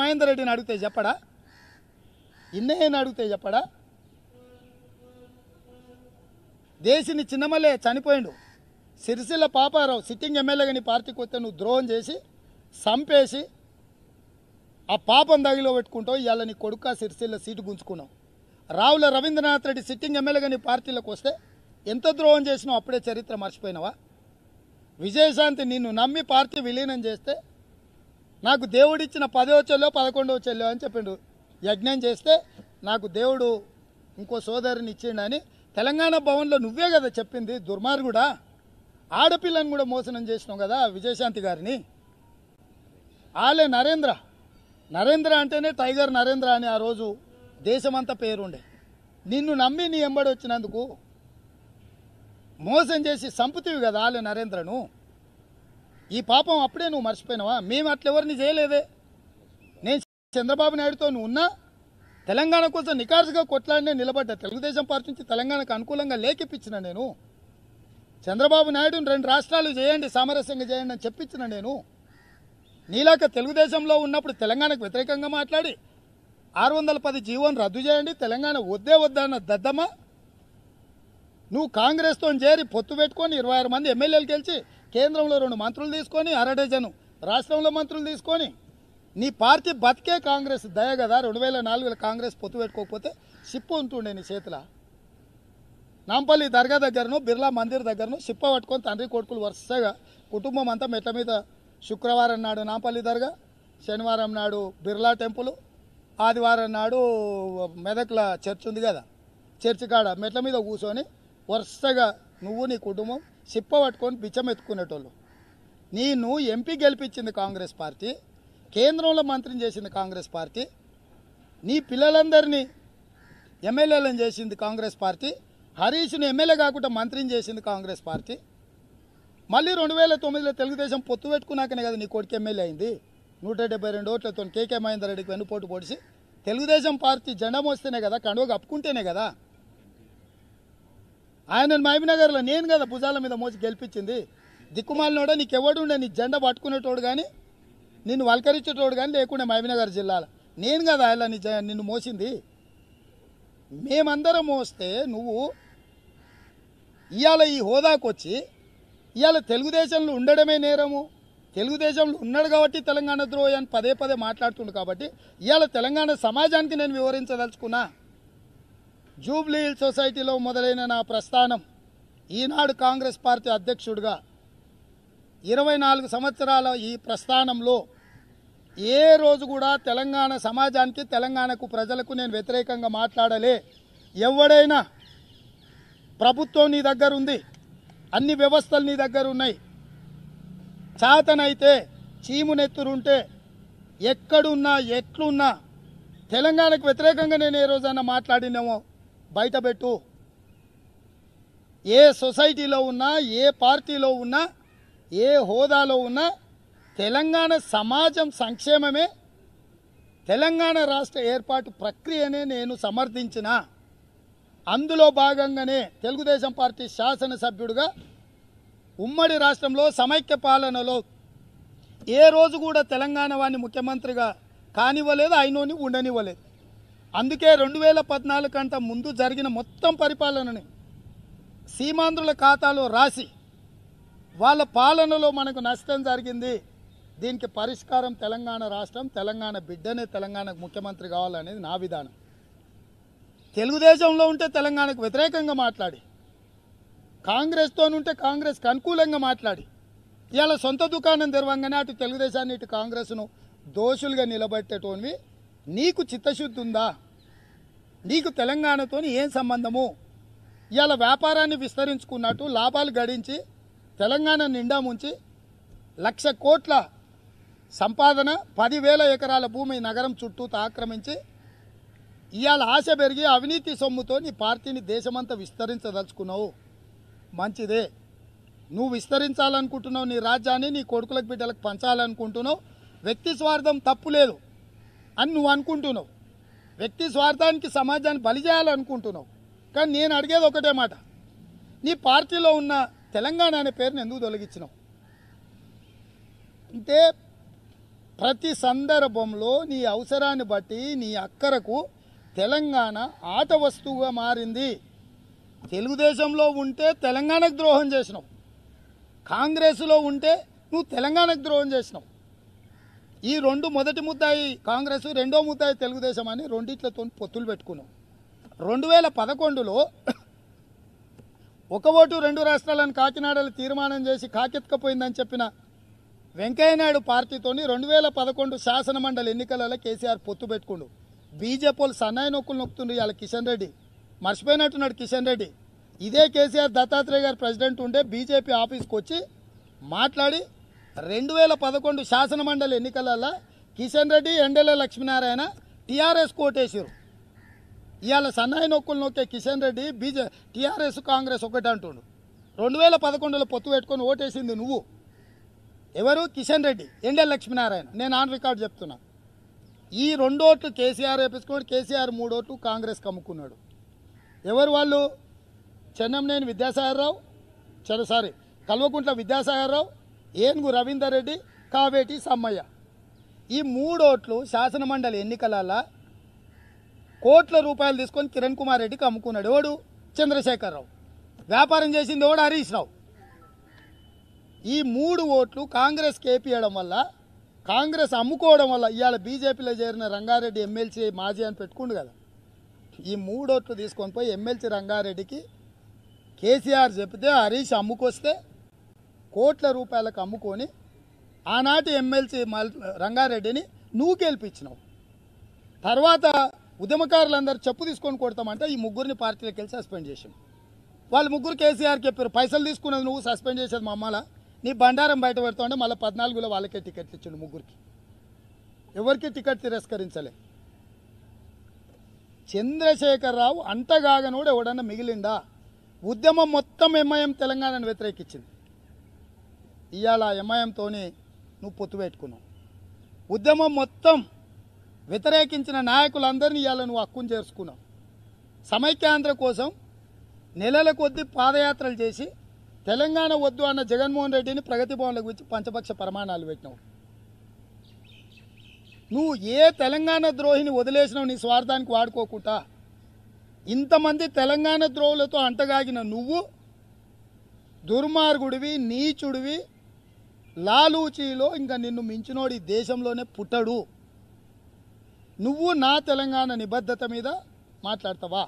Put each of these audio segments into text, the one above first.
మహేందర్ రెడ్డిని అడిగితే చెప్పడా ఇన్నయ్యని అడిగితే చెప్పడా దేశిని చిన్నమలే చనిపోయిండు సిరిసిల్ల పాపారావు సిట్టింగ్ ఎమ్మెల్యేగా పార్టీకి వస్తే నువ్వు ద్రోహం చేసి సంపేసి ఆ పాపం దగిలో పెట్టుకుంటావు ఇవాళ నీ కొడుక సిరిసిల్ల సీటు గుంజుకున్నావు రావుల రవీంద్రనాథ్ రెడ్డి సిట్టింగ్ ఎమ్మెల్యేగా నీ వస్తే ఎంత ద్రోహం చేసినావు అప్పుడే చరిత్ర మర్చిపోయినావా విజయశాంతి నిన్ను నమ్మి పార్టీ విలీనం చేస్తే నాకు దేవుడు ఇచ్చిన పదో చెల్లో పదకొండవ చెల్లో అని చెప్పిండు యజ్ఞం చేస్తే నాకు దేవుడు ఇంకో సోదరిని ఇచ్చిండని తెలంగాణ భవన్లో నువ్వే కదా చెప్పింది దుర్మార్గుడా ఆడపిల్లని కూడా మోసనం చేసినావు కదా విజయశాంతి గారిని ఆలే నరేంద్ర నరేంద్ర అంటేనే టైగర్ నరేంద్ర అని ఆ రోజు దేశమంతా పేరుండే నిన్ను నమ్మి నీ ఎంబడి వచ్చినందుకు మోసం చేసి సంపుతివి కదా ఆలే నరేంద్రను ఈ పాపం అప్పుడే నువ్వు మర్చిపోయినావా మేము అట్లెవరిని చేయలేదే నేను చంద్రబాబు నాయుడుతో నువ్వు ఉన్నా తెలంగాణ కోసం నికార్సుగా కొట్లాడినే నిలబడ్డా తెలుగుదేశం పార్టీ నుంచి తెలంగాణకు అనుకూలంగా లేకెప్పించిన నేను చంద్రబాబు నాయుడుని రెండు రాష్ట్రాలు చేయండి సామరస్యంగా చేయండి అని చెప్పించిన నేను నీలాక తెలుగుదేశంలో ఉన్నప్పుడు తెలంగాణకు వ్యతిరేకంగా మాట్లాడి ఆరు వందల పది జీవోను రద్దు చేయండి తెలంగాణ వద్దే వద్దన్న దద్దమ్మ నువ్వు కాంగ్రెస్తో చేరి పొత్తు పెట్టుకొని ఇరవై ఆరు మంది ఎమ్మెల్యేలు గెలిచి కేంద్రంలో రెండు మంత్రులు తీసుకొని అరడజను రాష్ట్రంలో మంత్రులు తీసుకొని నీ పార్టీ బతికే కాంగ్రెస్ దయ కదా రెండు వేల నాలుగులో కాంగ్రెస్ పొత్తు పెట్టుకోకపోతే సిప్పు ఉంటుండే నీ చేతిలో నాంపల్లి దర్గా దగ్గరను బిర్లా మందిర్ దగ్గరను సిప్ప పట్టుకొని తండ్రి కొడుకులు వరుసగా కుటుంబం అంతా మెట్ల మీద శుక్రవారం నాడు నాంపల్లి దర్గా శనివారం నాడు బిర్లా టెంపుల్ ఆదివారం నాడు మెదక్ల చర్చ్ ఉంది కదా చర్చి కాడ మెట్ల మీద కూర్చొని వరుసగా నువ్వు నీ కుటుంబం సిప్ప పట్టుకొని బిచ్చం ఎత్తుకునేటోళ్ళు నేను ఎంపీ గెలిపించింది కాంగ్రెస్ పార్టీ కేంద్రంలో మంత్రిని చేసింది కాంగ్రెస్ పార్టీ నీ పిల్లలందరినీ ఎమ్మెల్యేలను చేసింది కాంగ్రెస్ పార్టీ హరీష్ను ఎమ్మెల్యే కాకుండా మంత్రిని చేసింది కాంగ్రెస్ పార్టీ మళ్ళీ రెండు వేల తొమ్మిదిలో తెలుగుదేశం పొత్తు పెట్టుకున్నాకనే కదా నీ కొడుకు ఎమ్మెల్యే అయింది నూట డెబ్బై రెండు ఓట్లతో కేకే మహేందర్ రెడ్డికి వెన్నుపోటు పొడిచి తెలుగుదేశం పార్టీ జెండా మోస్తేనే కదా కండువ కప్పుకుంటేనే కదా ఆయన మహబీనగర్లో నేను కదా భుజాల మీద మోసి గెలిపించింది దిక్కుమాలినోడా నీకెవడుండే నీ జెండా పట్టుకునేటోడు కానీ నిన్ను వలకరించేటోడు కానీ లేకుండా మహబీనగర్ జిల్లాలో నేను కదా ఆయన నీ నిన్ను మోసింది మేమందరం మోస్తే నువ్వు ఇవాళ ఈ హోదాకు వచ్చి ఇవాళ తెలుగుదేశంలో ఉండడమే నేరము తెలుగుదేశంలో ఉన్నాడు కాబట్టి తెలంగాణ ద్రోహి అని పదే పదే మాట్లాడుతుండు కాబట్టి ఇవాళ తెలంగాణ సమాజానికి నేను వివరించదలుచుకున్నా జూబ్లీ హిల్ సొసైటీలో మొదలైన నా ప్రస్థానం ఈనాడు కాంగ్రెస్ పార్టీ అధ్యక్షుడిగా ఇరవై నాలుగు సంవత్సరాల ఈ ప్రస్థానంలో ఏ రోజు కూడా తెలంగాణ సమాజానికి తెలంగాణకు ప్రజలకు నేను వ్యతిరేకంగా మాట్లాడలే ఎవడైనా ప్రభుత్వం నీ దగ్గర ఉంది అన్ని వ్యవస్థలు నీ దగ్గర ఉన్నాయి చాతనైతే చీమునెత్తురుంటే ఎక్కడున్నా ఎట్లున్నా తెలంగాణకు వ్యతిరేకంగా నేను ఏ రోజైనా మాట్లాడినామో బయటపెట్టు ఏ సొసైటీలో ఉన్నా ఏ పార్టీలో ఉన్నా ఏ హోదాలో ఉన్నా తెలంగాణ సమాజం సంక్షేమమే తెలంగాణ రాష్ట్ర ఏర్పాటు ప్రక్రియనే నేను సమర్థించిన అందులో భాగంగానే తెలుగుదేశం పార్టీ శాసనసభ్యుడిగా ఉమ్మడి రాష్ట్రంలో సమైక్య పాలనలో ఏ రోజు కూడా తెలంగాణ వాడిని ముఖ్యమంత్రిగా కానివ్వలేదు అయినోని ఉండనివ్వలేదు అందుకే రెండు వేల పద్నాలుగు కంట ముందు జరిగిన మొత్తం పరిపాలనని సీమాంధ్రుల ఖాతాలో రాసి వాళ్ళ పాలనలో మనకు నష్టం జరిగింది దీనికి పరిష్కారం తెలంగాణ రాష్ట్రం తెలంగాణ బిడ్డనే తెలంగాణకు ముఖ్యమంత్రి కావాలనేది నా విధానం తెలుగుదేశంలో ఉంటే తెలంగాణకు వ్యతిరేకంగా మాట్లాడి కాంగ్రెస్తో ఉంటే కాంగ్రెస్కి అనుకూలంగా మాట్లాడి ఇవాళ సొంత దుకాణం తెరవంగానే అటు తెలుగుదేశాన్ని ఇటు కాంగ్రెస్ను దోషులుగా నిలబెట్టేటోనివి నీకు చిత్తశుద్ధి ఉందా నీకు తెలంగాణతో ఏం సంబంధము ఇవాళ వ్యాపారాన్ని విస్తరించుకున్నట్టు లాభాలు గడించి తెలంగాణ నిండా ముంచి లక్ష కోట్ల సంపాదన పదివేల ఎకరాల భూమి నగరం చుట్టూ ఆక్రమించి ఇవాళ ఆశ పెరిగి అవినీతి సొమ్ముతో నీ పార్టీని దేశమంతా విస్తరించదలుచుకున్నావు మంచిదే నువ్వు విస్తరించాలనుకుంటున్నావు నీ రాజ్యాన్ని నీ కొడుకులకు బిడ్డలకు పంచాలనుకుంటున్నావు వ్యక్తి స్వార్థం తప్పు లేదు అని నువ్వు అనుకుంటున్నావు వ్యక్తి స్వార్థానికి సమాజాన్ని బలి చేయాలనుకుంటున్నావు కానీ నేను అడిగేది ఒకటే మాట నీ పార్టీలో ఉన్న తెలంగాణ అనే పేరుని ఎందుకు తొలగించినావు అంటే ప్రతి సందర్భంలో నీ అవసరాన్ని బట్టి నీ అక్కరకు తెలంగాణ ఆట వస్తువుగా మారింది తెలుగుదేశంలో ఉంటే తెలంగాణకు ద్రోహం చేసినావు కాంగ్రెస్లో ఉంటే నువ్వు తెలంగాణకు ద్రోహం చేసినావు ఈ రెండు మొదటి ముద్దాయి కాంగ్రెస్ రెండో ముద్దాయి తెలుగుదేశం అని రెండిట్లతో పొత్తులు పెట్టుకున్నాం రెండు వేల పదకొండులో ఒక ఓటు రెండు రాష్ట్రాలను కాకినాడలో తీర్మానం చేసి కాకెత్తకపోయిందని చెప్పిన వెంకయ్యనాయుడు పార్టీతోని రెండు వేల పదకొండు శాసనమండలి ఎన్నికలలో కేసీఆర్ పొత్తు పెట్టుకుండు బీజేపీలు సన్నాయి నొక్కులు నొక్కుతుండ్రు ఇవాళ కిషన్ రెడ్డి మర్చిపోయినట్టున్నాడు కిషన్ రెడ్డి ఇదే కేసీఆర్ దత్తాత్రేయ గారు ప్రెసిడెంట్ ఉండే బీజేపీ ఆఫీస్కి వచ్చి మాట్లాడి రెండు వేల పదకొండు శాసనమండలి ఎన్నికలలో కిషన్ రెడ్డి ఎండెల లక్ష్మీనారాయణ టీఆర్ఎస్ కోటేశారు ఇవాళ సన్నాయి నొక్కులు నొక్కే కిషన్ రెడ్డి బీజే టీఆర్ఎస్ కాంగ్రెస్ ఒకటి అంటుండు రెండు వేల పదకొండులో పొత్తు పెట్టుకొని ఓటేసింది నువ్వు ఎవరు కిషన్ రెడ్డి ఎండెల లక్ష్మీనారాయణ నేను ఆన్ రికార్డ్ చెప్తున్నా ఈ రెండు ఓట్లు కేసీఆర్ వేపించుకున్నాడు కేసీఆర్ మూడు ఓట్లు కాంగ్రెస్కి అమ్ముకున్నాడు ఎవరు వాళ్ళు చెన్నంనేని విద్యాసాగర్ రావు సారీ కల్వకుంట్ల విద్యాసాగర్ రావు ఏనుగు రవీందర్ రెడ్డి కావేటి సమ్మయ్య ఈ మూడు ఓట్లు శాసనమండలి ఎన్నికలలో కోట్ల రూపాయలు తీసుకొని కిరణ్ కుమార్ రెడ్డికి అమ్ముకున్నాడు ఎవడు చంద్రశేఖరరావు వ్యాపారం చేసింది ఎవడు హరీష్ రావు ఈ మూడు ఓట్లు కాంగ్రెస్ కేపీయడం వల్ల కాంగ్రెస్ అమ్ముకోవడం వల్ల ఇవాళ బీజేపీలో చేరిన రంగారెడ్డి ఎమ్మెల్సీ మాజీ అని పెట్టుకుండు కదా ఈ మూడు ఓట్లు తీసుకొని పోయి ఎమ్మెల్సీ రంగారెడ్డికి కేసీఆర్ చెప్తే హరీష్ అమ్ముకొస్తే కోట్ల రూపాయలకు అమ్ముకొని ఆనాటి ఎమ్మెల్సీ రంగారెడ్డిని నువ్వు గెలిపించినావు తర్వాత ఉద్యమకారులందరూ చెప్పు తీసుకొని కొడతామంటే ఈ ముగ్గురిని పార్టీలోకి వెళ్ళి సస్పెండ్ చేసాం వాళ్ళు ముగ్గురు కేసీఆర్ చెప్పారు పైసలు తీసుకున్నది నువ్వు సస్పెండ్ చేసేది మమ్మల నీ బండారం బయట ఉంటే మళ్ళీ పద్నాలుగులో వాళ్ళకే టికెట్ ఇచ్చిండు ముగ్గురికి ఎవరికి టికెట్ తిరస్కరించలే చంద్రశేఖరరావు అంతగాగనోడు ఎవడన్నా మిగిలిందా ఉద్యమం మొత్తం ఎంఐఎం తెలంగాణను వ్యతిరేకించింది ఇవాళ ఎంఐఎంతో నువ్వు పొత్తు పెట్టుకున్నావు ఉద్యమం మొత్తం వ్యతిరేకించిన నాయకులందరినీ ఇవాళ నువ్వు హక్కును చేర్చుకున్నావు సమైక్యాంధ్ర కోసం నెలల కొద్దీ పాదయాత్రలు చేసి తెలంగాణ వద్దు అన్న జగన్మోహన్ రెడ్డిని ప్రగతి భవన్లకు ఇచ్చి పంచపక్ష ప్రమాణాలు పెట్టినావు నువ్వు ఏ తెలంగాణ ద్రోహిని వదిలేసినావు నీ స్వార్థానికి వాడుకోకుండా ఇంతమంది తెలంగాణ ద్రోహులతో అంటగాగిన నువ్వు దుర్మార్గుడివి నీచుడివి లాలూచీలో ఇంకా నిన్ను మించినోడు ఈ దేశంలోనే పుట్టడు నువ్వు నా తెలంగాణ నిబద్ధత మీద మాట్లాడతావా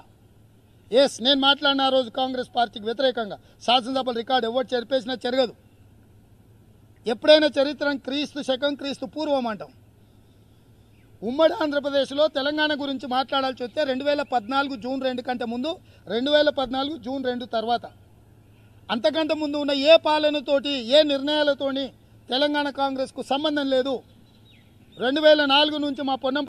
ఎస్ నేను మాట్లాడిన ఆ రోజు కాంగ్రెస్ పార్టీకి వ్యతిరేకంగా శాసనసభలు రికార్డు ఎవరు చెరిపేసినా చెరగదు ఎప్పుడైనా చరిత్రం క్రీస్తు శకం క్రీస్తు పూర్వం అంటాం ఉమ్మడి ఆంధ్రప్రదేశ్లో తెలంగాణ గురించి మాట్లాడాల్సి వస్తే రెండు వేల పద్నాలుగు జూన్ రెండు కంటే ముందు రెండు వేల పద్నాలుగు జూన్ రెండు తర్వాత అంతకంటే ముందు ఉన్న ఏ పాలనతోటి ఏ నిర్ణయాలతోని తెలంగాణ కాంగ్రెస్కు సంబంధం లేదు రెండు వేల నాలుగు నుంచి మా పొన్నం